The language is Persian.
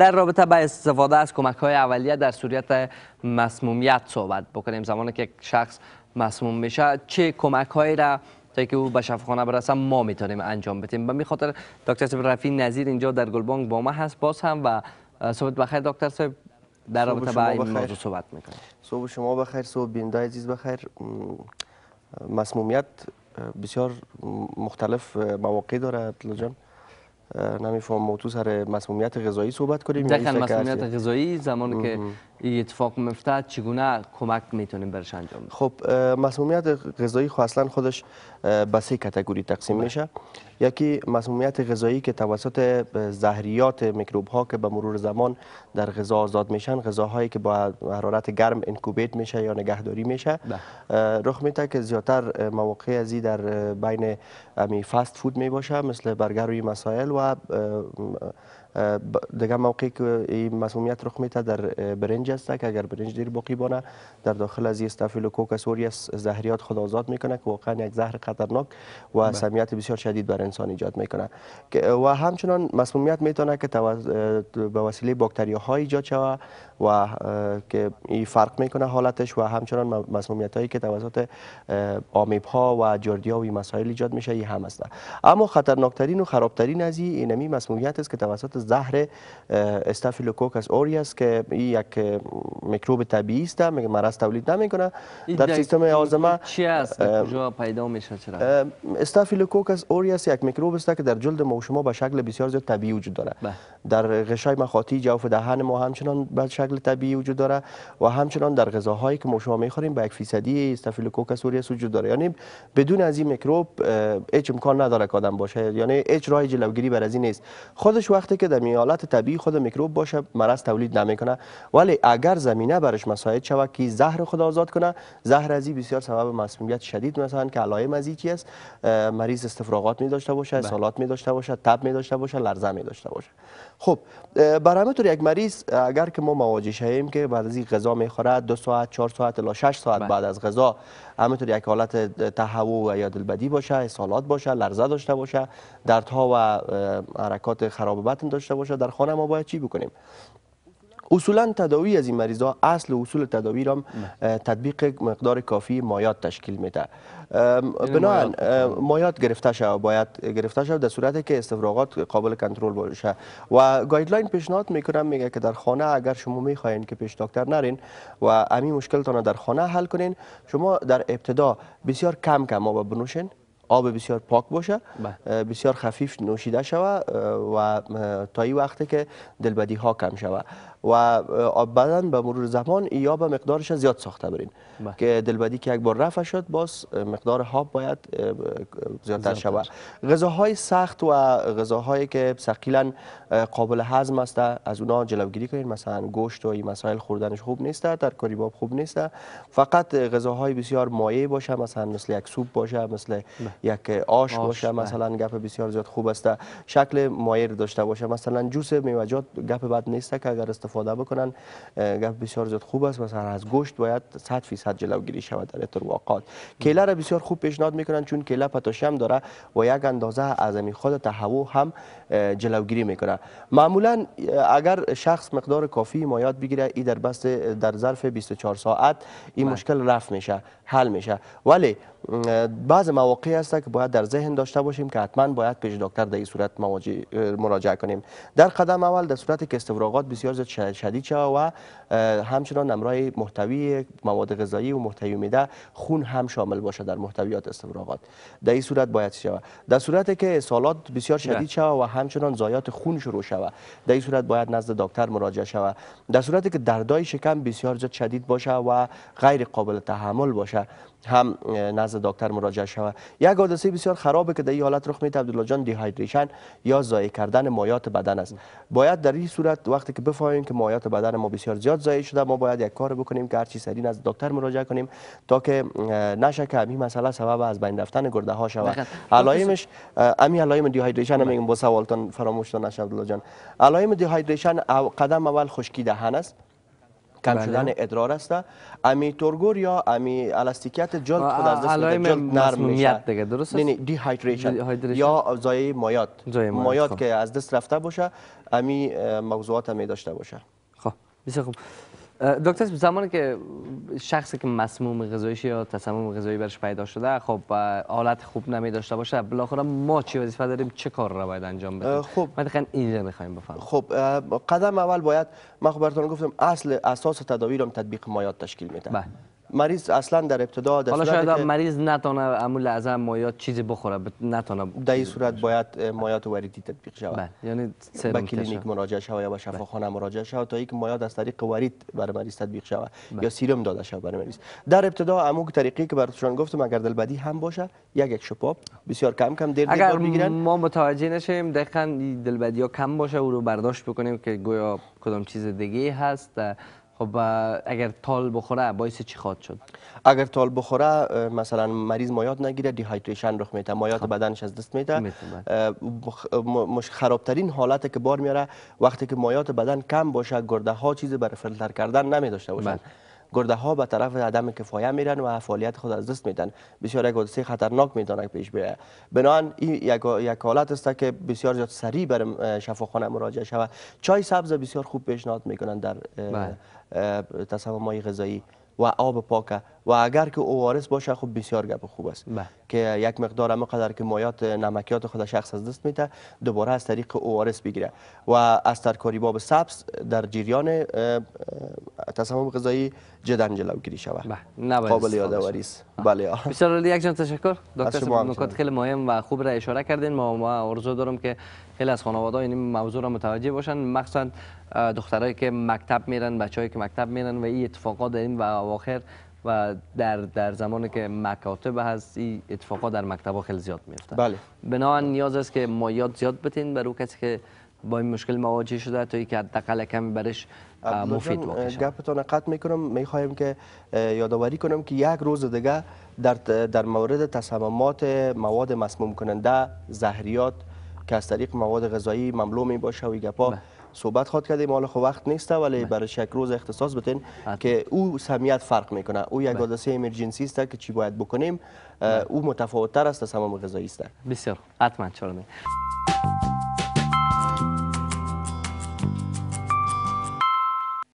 در رابطه با استفاده از کمک های اولیه در صورت مسمومیت صحبت بکنیم زمانی که شخص مسموم میشه چه کمک هایی را تا که او به شفاخانه برسه ما میتونیم انجام بدیم به خاطر دکتر صاحب رفی نظیر اینجا در گلبانگ با ما هست باز هم و صحبت بخیر دکتر صاحب در رابطه با این موضوع صحبت میکنیم صبح شما بخیر صبح بینده عزیز بخیر مسمومیت بسیار مختلف مواقع داره نمیفهم فهم تو سر مسمومیت غذایی صحبت کنیم دقیقا مسمومیت غذایی زمانی که این اتفاق مفتد چگونه کمک میتونیم برش انجام خب مسمومیت غذایی خو اصلا خودش به سه کاتگوری تقسیم خب. میشه یکی مسمومیت غذایی که توسط زهریات میکروب ها که به مرور زمان در غذا آزاد میشن غذاهایی که با حرارت گرم انکوبیت میشه یا نگهداری میشه بله. رخ میده که زیاتر مواقع ازی در بین امی فست فود میباشه مثل برگر و مسائل و دیگه موقعی که این مسمومیت رخ میده در برنج است که اگر برنج دیر باقی بانه در داخل از استافیلوکوکس اوریس زهریات خود آزاد میکنه که واقعا یک زهر خطرناک و بله. سمیت بسیار شدید بر انسان ایجاد میکنه و همچنان مسمومیت میتونه که به وسیله ها ایجاد شوه و که این فرق میکنه حالتش و همچنان مسمومیت هایی که توسط آمیب ها و جردی و مسائل ایجاد میشه ای هم است. اما خطرناکترین و خرابترین از این اینمی مسمومیت است که توسط زهر استافیلوکوکس اوریاس که یک میکروب طبیعی است مرض تولید نمیکنه در سیستم هاضمه چی است کجا پیدا میشه چرا استافیلوکوکس اوریاس یک میکروب است که در جلد ما شما به شکل بسیار زیاد طبیعی وجود داره بله. در غشای مخاطی جوف دهن ما همچنان به شکل طبیعی وجود داره و همچنان در غذاهایی که ما شما میخوریم به یک فیصدی استافیلوکوکس اوریاس وجود داره یعنی بدون از این میکروب هیچ امکان نداره که آدم باشه یعنی هیچ راه جلوگیری بر از این نیست خودش وقتی که در حالت طبیعی خود میکروب باشه مرض تولید نمیکنه ولی اگر زمینه برش مساعد شود که زهر خود آزاد کنه زهر ازی بسیار سبب مسمومیت شدید مثلا که علائم ازی چی است مریض استفراغات می داشته باشه بله. سالات می داشته باشه تب می داشته باشه لرزه می داشته باشه خب برای طور یک مریض اگر که ما مواجه شیم که بعد از این غذا میخوره دو ساعت چهار ساعت الا 6 ساعت بله. بعد از غذا همینطور یک حالت تهوع و یا دلبدی باشه اسهالات باشه لرزه داشته باشه دردها و حرکات خراب بطن داشته باشه در خانه ما باید چی بکنیم اصولا تداوی از این مریض ها اصل اصول تداوی را بله. تطبیق مقدار کافی مایات تشکیل میده یعنی بنابراین مایات گرفته شد باید گرفته شد در صورت که استفراغات قابل کنترل باشه و گایدلاین پیشنهاد میکنم میگه که در خانه اگر شما میخواین که پیش دکتر نرین و امی مشکلتان در خانه حل کنین شما در ابتدا بسیار کم کم آب بنوشین آب بسیار پاک باشه بله. بسیار خفیف نوشیده شوه و تا این وقتی که دلبدی ها کم شوه و بدن به مرور زمان یا به مقدارش زیاد ساخته برین بله. که دلبدی که یک بار رفع شد باز مقدار هاب باید زیادتر شود غذاهای سخت و غذاهایی که ثقیلا قابل هضم است از اونا جلوگیری کنین مثلا گوشت و این مسائل خوردنش خوب نیست در کریباب خوب نیست فقط غذاهای بسیار مایع باشه مثلا مثل یک سوپ باشه مثل بله. یک آش, باشه بله. مثلا گپ بسیار زیاد خوب است شکل مایر داشته باشه مثلا جوس میوجات گپ بد نیست که اگر استفاده بکنن گپ بسیار زیاد خوب است مثلا از گوشت باید 100 فیصد جلوگیری شود در اترواقات کیله را بسیار خوب پیشنهاد میکنن چون کیله پتاشم داره و یک اندازه از خود تهوع هم جلوگیری میکنه معمولا اگر شخص مقدار کافی مایات بگیره این در بست در ظرف 24 ساعت این بله. مشکل رفع میشه حل میشه ولی بعض مواقع هست که باید در ذهن داشته باشیم که حتما باید پیش دکتر در این صورت مراجعه کنیم در قدم اول در صورت که استفراغات بسیار زیاد شدید شود و همچنان امرای محتوی مواد غذایی و محتوی میده خون هم شامل باشه در محتویات استفراغات در این صورت باید شود در صورت که سالات بسیار بله. شدید شود و همچنان زایات خون شروع شود در این صورت باید نزد دکتر مراجعه شود در صورتی که دردای شکم بسیار شدید باشه و غیر قابل تحمل باشه هم نزد دکتر مراجعه شود یک حادثه بسیار خرابه که در این حالت رخ میده عبدالله جان دیهایدریشن یا ضایع کردن مایات بدن است باید در این صورت وقتی که بفهمیم که مایات بدن ما بسیار زیاد ضایع شده ما باید یک کار بکنیم که هرچی سری نزد دکتر مراجعه کنیم تا که نشه که این مسئله سبب از بین رفتن گرده ها شود بله. علایمش امی علائم دیهایدریشن میگم با سوالتون فراموش نشه عبدالله جان علائم دیهایدریشن قدم اول خشکی دهن است کم بله. ادرار است امی تورگور یا امی الاستیکیت جلد خود از دست میده جلد نرم میشه درست نه دی هایدریشن یا زای مایات مایات, مایات خب. که از دست رفته باشه امی موضوعات می داشته باشه خب بسیار خوب دکتر زمانی که شخصی که مسموم غذایی یا تصمم غذایی برش پیدا شده خب حالت خوب نمی داشته باشه بالاخره ما چی وظیفه داریم چه کار را باید انجام بدیم خب من اینجا میخوایم بفهمم خب قدم اول باید ما خب براتون گفتم اصل اساس تداوی رو تطبیق مایات تشکیل میده بله. مریض اصلا در ابتدا در حالا شاید مریض نتونه امو لحظه مایات چیزی بخوره نتونه در این صورت باید مایات وریدی تطبیق شود بله یعنی به کلینیک مراجعه شود یا به بله. شفاخانه مراجعه شود تا یک مایات از طریق ورید برای مریض تطبیق شود بله. یا سیرم داده شود برای مریض در ابتدا امو طریقی که براتون گفتم اگر دلبدی هم باشه یک یک شپاب بسیار کم کم دیر اگر ما متوجه نشیم دقیقاً دلبدی یا کم باشه او رو برداشت بکنیم که گویا کدام چیز دیگه هست خب اگر تال بخوره باعث چی خواهد شد اگر تال بخوره مثلا مریض مایات نگیره دیهایدریشن رخ میده مایات خب. بدنش از دست میده مش خرابترین حالت که بار میاره وقتی که مایات بدن کم باشه گرده ها چیزی برای فلتر کردن نمیداشته باشن بله. گرده ها به طرف عدم کفایه میرن و فعالیت خود از دست میدن بسیار یک حادثه خطرناک میتونه پیش بیاید بنان این یک یک حالت است که بسیار زیاد سریع بر شفاخانه مراجعه شود چای سبز بسیار خوب پیشنهاد میکنن در بله. تصمیم های غذایی و آب پاک و اگر که اوارس باشه خب بسیار گپ خوب است بله. که یک مقدار هم قدر که مایات نمکیات خود شخص از دست میده دوباره از طریق اوارس بگیره و از ترکاری باب سبز در جریان تصمیم غذایی جدا جلوگیری شود بله. قابل یادواری است بله بسیار علی یک جان تشکر دکتر نکات خیلی مهم و خوب را اشاره کردین ما ما ارزو دارم که خیلی از خانواده این موضوع را متوجه باشن مخصوصا دخترایی که مکتب میرن بچه‌ای که مکتب میرن و این اتفاقات در این و اواخر و در در زمانی که مکاتب هست این اتفاقا در مکتب ها خیلی زیاد میفته بله بنابراین نیاز است که مایات زیاد بتین برای کسی که با این مشکل مواجه شده تا اینکه حداقل کمی برش مفید واقع شد گپتون قطع می میخوایم که یادآوری کنم که یک روز دیگه در در مورد تصممات مواد مسموم کننده زهریات که از طریق مواد غذایی مملو می باشه و گپا بله. صحبت خواد کردیم مال خو خب وقت نیست ولی بله. برای یک روز اختصاص بتین که او سمیت فرق میکنه او یک بله. حادثه امرجنسی است که چی باید بکنیم بله. او متفاوت تر است از همه غذایی است بسیار حتما چرا